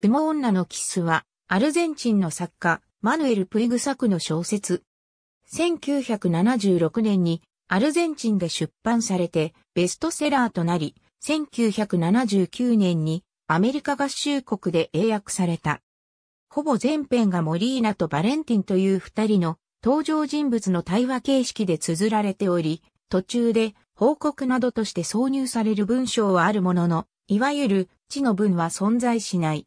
雲モ女のキスは、アルゼンチンの作家、マヌエル・プイグサクの小説。1976年に、アルゼンチンで出版されて、ベストセラーとなり、1979年に、アメリカ合衆国で英訳された。ほぼ全編がモリーナとバレンティンという二人の登場人物の対話形式で綴られており、途中で報告などとして挿入される文章はあるものの、いわゆる知の文は存在しない。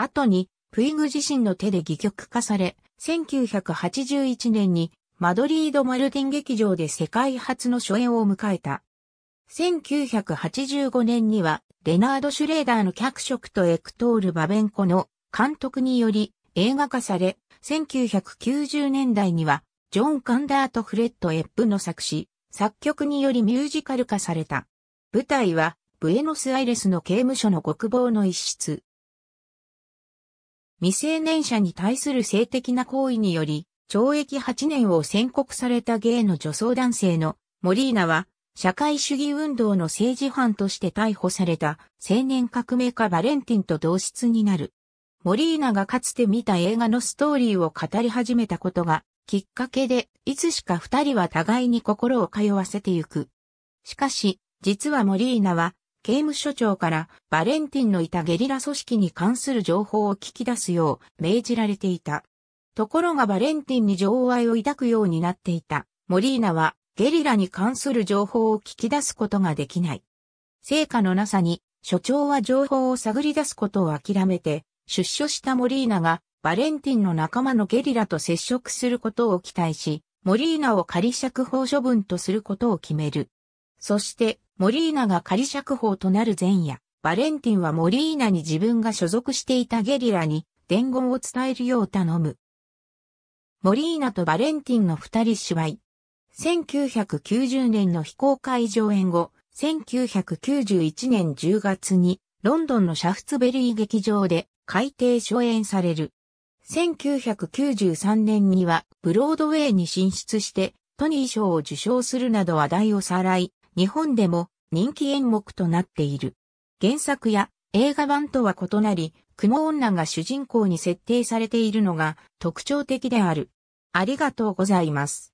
後に、プイグ自身の手で戯曲化され、1981年にマドリード・マルティン劇場で世界初の初演を迎えた。1985年には、レナード・シュレーダーの脚色とエクトール・バベンコの監督により映画化され、1990年代には、ジョン・カンダーとフレッド・エップの作詞、作曲によりミュージカル化された。舞台は、ブエノスアイレスの刑務所の国防の一室。未成年者に対する性的な行為により、懲役8年を宣告された芸の女装男性のモリーナは、社会主義運動の政治犯として逮捕された青年革命家バレンティンと同室になる。モリーナがかつて見た映画のストーリーを語り始めたことがきっかけで、いつしか二人は互いに心を通わせてゆく。しかし、実はモリーナは刑務所長からバレンティンのいたゲリラ組織に関する情報を聞き出すよう命じられていた。ところがバレンティンに情愛を抱くようになっていたモリーナはゲリラに関する情報を聞き出すことができない。成果のなさに所長は情報を探り出すことを諦めて出所したモリーナがバレンティンの仲間のゲリラと接触することを期待し、モリーナを仮釈放処分とすることを決める。そして、モリーナが仮釈放となる前夜、バレンティンはモリーナに自分が所属していたゲリラに伝言を伝えるよう頼む。モリーナとバレンティンの二人芝居。1990年の非公開上演後、1991年10月にロンドンのシャフツベリー劇場で改訂初演される。1993年にはブロードウェイに進出してトニー賞を受賞するなど話題をさらい、日本でも人気演目となっている。原作や映画版とは異なり、雲女が主人公に設定されているのが特徴的である。ありがとうございます。